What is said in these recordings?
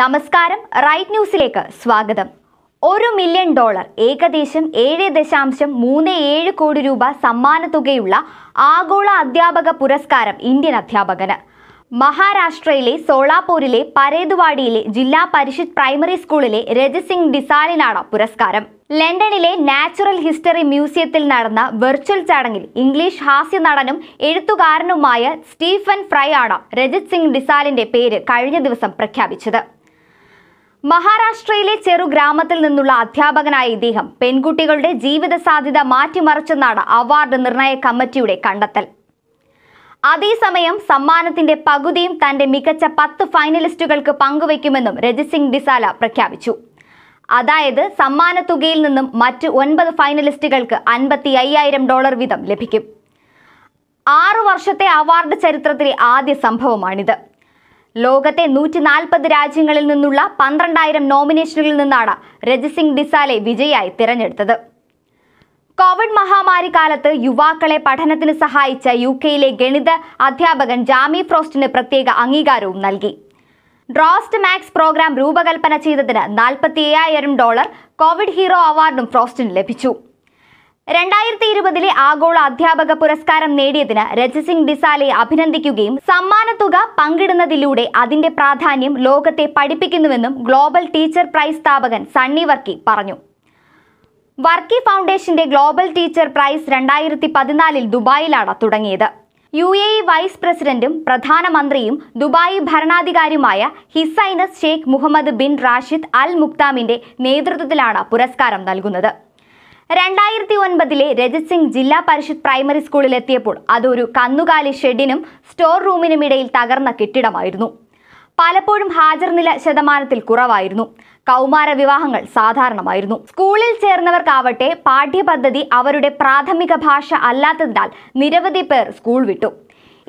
നമസ്കാരം റൈറ്റ് ന്യൂസിലേക്ക് സ്വാഗതം ഒരു മില്യൺ ഡോളർ ഏകദേശം ഏഴ് ദശാംശം മൂന്ന് ഏഴ് കോടി രൂപ സമ്മാനത്തുകയുള്ള ആഗോള അധ്യാപക പുരസ്കാരം ഇന്ത്യൻ അധ്യാപകന് മഹാരാഷ്ട്രയിലെ സോളാപൂരിലെ പരേതുവാടിയിലെ ജില്ലാ പരിഷത്ത് പ്രൈമറി സ്കൂളിലെ രജസിംഗ് ഡിസാലിനാണ് പുരസ്കാരം ലണ്ടനിലെ നാച്ചുറൽ ഹിസ്റ്ററി മ്യൂസിയത്തിൽ നടന്ന വെർച്വൽ ചടങ്ങിൽ ഇംഗ്ലീഷ് ഹാസ്യ നടനും എഴുത്തുകാരനുമായ സ്റ്റീഫൻ ഫ്രൈ ആണ് രജിത് സിംഗ് ഡിസാലിന്റെ പേര് കഴിഞ്ഞ ദിവസം പ്രഖ്യാപിച്ചത് മഹാരാഷ്ട്രയിലെ ചെറു ഗ്രാമത്തിൽ നിന്നുള്ള അധ്യാപകനായ ഇദ്ദേഹം പെൺകുട്ടികളുടെ ജീവിത സാധ്യത മാറ്റിമറിച്ചെന്നാണ് അവാർഡ് നിർണയ കമ്മിറ്റിയുടെ കണ്ടെത്തൽ അതേസമയം സമ്മാനത്തിന്റെ പകുതിയും തന്റെ മികച്ച പത്ത് ഫൈനലിസ്റ്റുകൾക്ക് പങ്കുവയ്ക്കുമെന്നും രജിത് സിംഗ് ഡിസാല പ്രഖ്യാപിച്ചു അതായത് സമ്മാനത്തുകയിൽ നിന്നും മറ്റ് ഒൻപത് ഫൈനലിസ്റ്റുകൾക്ക് അൻപത്തി അയ്യായിരം ഡോളർ വീതം ലഭിക്കും ആറു വർഷത്തെ അവാർഡ് ചരിത്രത്തിലെ ആദ്യ സംഭവമാണിത് ലോകത്തെ നൂറ്റി നാൽപ്പത് രാജ്യങ്ങളിൽ നിന്നുള്ള പന്ത്രണ്ടായിരം നോമിനേഷനുകളിൽ നിന്നാണ് രജിസിംഗ് ഡിസാലെ വിജയായി തിരഞ്ഞെടുത്തത് കോവിഡ് മഹാമാരി കാലത്ത് യുവാക്കളെ പഠനത്തിന് സഹായിച്ച യു കെയിലെ ഗണിത അധ്യാപകൻ ജാമി ഫ്രോസ്റ്റിന് പ്രത്യേക അംഗീകാരവും നൽകി ഡ്രോസ്റ്റ് മാക്സ് പ്രോഗ്രാം രൂപകൽപ്പന ചെയ്തതിന് നാൽപ്പത്തി അയ്യായിരം ഡോളർ കോവിഡ് ഹീറോ അവാർഡും ഫ്രോസ്റ്റിന് ലഭിച്ചു രണ്ടായിരത്തി ഇരുപതിലെ ആഗോള അധ്യാപക പുരസ്കാരം നേടിയതിന് രജസിംഗ് ഡിസാലെ അഭിനന്ദിക്കുകയും സമ്മാനത്തുക പങ്കിടുന്നതിലൂടെ അതിന്റെ പ്രാധാന്യം ലോകത്തെ പഠിപ്പിക്കുന്നുവെന്നും ഗ്ലോബൽ ടീച്ചർ പ്രൈസ് സ്ഥാപകൻ സണ്ണി വർക്കി പറഞ്ഞു വർക്കി ഫൗണ്ടേഷന്റെ ഗ്ലോബൽ ടീച്ചർ പ്രൈസ് രണ്ടായിരത്തി പതിനാലിൽ ദുബായിലാണ് തുടങ്ങിയത് യു എ ഇ വൈസ് പ്രസിഡന്റും പ്രധാനമന്ത്രിയും ദുബായ് ഭരണാധികാരിയുമായ his highness Sheikh Mohammed bin Rashid Al മുക്താമിന്റെ നേതൃത്വത്തിലാണ് പുരസ്കാരം നൽകുന്നത് രണ്ടായിരത്തി ഒൻപതിലെ രജത് സിംഗ് ജില്ലാ പരിഷത്ത് പ്രൈമറി സ്കൂളിലെത്തിയപ്പോൾ അതൊരു കന്നുകാലി ഷെഡിനും സ്റ്റോർ റൂമിനുമിടയിൽ തകർന്ന കെട്ടിടമായിരുന്നു പലപ്പോഴും ഹാജർ നില ശതമാനത്തിൽ കുറവായിരുന്നു കൗമാര വിവാഹങ്ങൾ സാധാരണമായിരുന്നു സ്കൂളിൽ ചേർന്നവർക്കാവട്ടെ പാഠ്യപദ്ധതി അവരുടെ പ്രാഥമിക ഭാഷ അല്ലാത്തതിനാൽ നിരവധി പേർ സ്കൂൾ വിട്ടു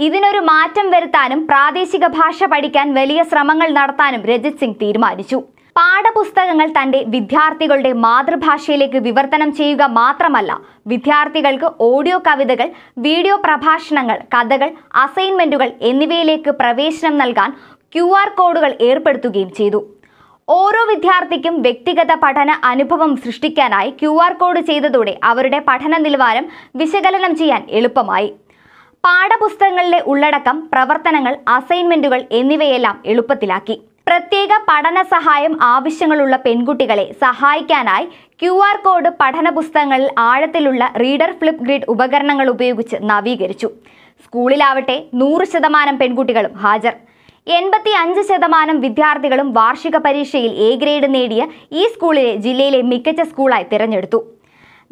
ഇതിനൊരു മാറ്റം വരുത്താനും പ്രാദേശിക ഭാഷ പഠിക്കാൻ വലിയ ശ്രമങ്ങൾ നടത്താനും രജിത് സിംഗ് തീരുമാനിച്ചു പാഠപുസ്തകങ്ങൾ തന്റെ വിദ്യാർത്ഥികളുടെ മാതൃഭാഷയിലേക്ക് വിവർത്തനം ചെയ്യുക മാത്രമല്ല വിദ്യാർത്ഥികൾക്ക് ഓഡിയോ കവിതകൾ വീഡിയോ പ്രഭാഷണങ്ങൾ കഥകൾ അസൈൻമെന്റുകൾ എന്നിവയിലേക്ക് പ്രവേശനം നൽകാൻ ക്യു കോഡുകൾ ഏർപ്പെടുത്തുകയും ചെയ്തു ഓരോ വിദ്യാർത്ഥിക്കും വ്യക്തിഗത പഠന അനുഭവം സൃഷ്ടിക്കാനായി ക്യു കോഡ് ചെയ്തതോടെ അവരുടെ പഠന നിലവാരം വിശകലനം ചെയ്യാൻ എളുപ്പമായി പാഠപുസ്തകങ്ങളിലെ ഉള്ളടക്കം പ്രവർത്തനങ്ങൾ അസൈൻമെന്റുകൾ എന്നിവയെല്ലാം എളുപ്പത്തിലാക്കി പ്രത്യേക പഠന സഹായം ആവശ്യങ്ങളുള്ള പെൺകുട്ടികളെ സഹായിക്കാനായി ക്യു ആർ കോഡ് പഠന പുസ്തകങ്ങളിൽ ആഴത്തിലുള്ള റീഡർ ഫ്ലിപ്പ് ഗ്രിഡ് ഉപകരണങ്ങൾ ഉപയോഗിച്ച് നവീകരിച്ചു സ്കൂളിലാവട്ടെ നൂറ് ശതമാനം പെൺകുട്ടികളും ഹാജർ എൺപത്തി അഞ്ച് ശതമാനം വിദ്യാർത്ഥികളും വാർഷിക പരീക്ഷയിൽ എ ഗ്രേഡ് നേടിയ ഈ സ്കൂളിനെ ജില്ലയിലെ മികച്ച സ്കൂളായി തിരഞ്ഞെടുത്തു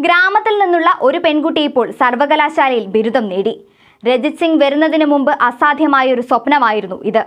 ഗ്രാമത്തിൽ നിന്നുള്ള ഒരു പെൺകുട്ടി ഇപ്പോൾ സർവകലാശാലയിൽ ബിരുദം നേടി രജിത് സിംഗ് വരുന്നതിന് മുമ്പ് അസാധ്യമായൊരു സ്വപ്നമായിരുന്നു ഇത്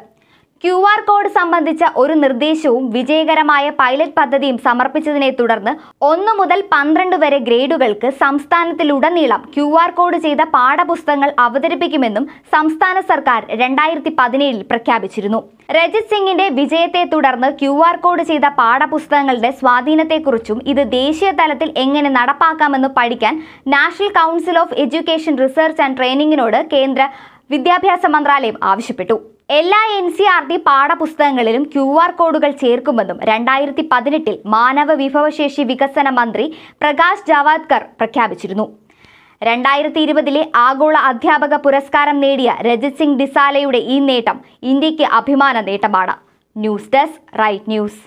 ക്യു ആർ കോഡ് സംബന്ധിച്ച ഒരു നിർദ്ദേശവും വിജയകരമായ പൈലറ്റ് പദ്ധതിയും സമർപ്പിച്ചതിനെ തുടർന്ന് ഒന്നു മുതൽ പന്ത്രണ്ട് വരെ ഗ്രേഡുകൾക്ക് സംസ്ഥാനത്തിലുടനീളം ക്യു ആർ കോഡ് ചെയ്ത പാഠപുസ്തകങ്ങൾ അവതരിപ്പിക്കുമെന്നും സംസ്ഥാന സർക്കാർ രണ്ടായിരത്തി പതിനേഴിൽ പ്രഖ്യാപിച്ചിരുന്നു രജിത് സിംഗിന്റെ വിജയത്തെ തുടർന്ന് ക്യു ആർ കോഡ് ചെയ്ത പാഠപുസ്തകങ്ങളുടെ സ്വാധീനത്തെക്കുറിച്ചും ഇത് ദേശീയ തലത്തിൽ എങ്ങനെ നടപ്പാക്കാമെന്ന് പഠിക്കാൻ National Council of Education Research and ട്രെയിനിങ്ങിനോട് കേന്ദ്ര വിദ്യാഭ്യാസ മന്ത്രാലയം ആവശ്യപ്പെട്ടു എല്ലാ എൻ സി ആർ ടി പാഠപുസ്തകങ്ങളിലും ക്യു ആർ കോഡുകൾ ചേർക്കുമെന്നും രണ്ടായിരത്തി പതിനെട്ടിൽ മാനവ വിഭവശേഷി വികസന മന്ത്രി പ്രകാശ് ജാവാദ്കർ പ്രഖ്യാപിച്ചിരുന്നു രണ്ടായിരത്തി ഇരുപതിലെ ആഗോള അധ്യാപക പുരസ്കാരം നേടിയ രജിത് സിംഗ് ഡിസാലയുടെ ഈ നേട്ടം ഇന്ത്യക്ക് അഭിമാന നേട്ടമാണ് ന്യൂസ് ഡെസ്ക് റൈറ്റ് ന്യൂസ്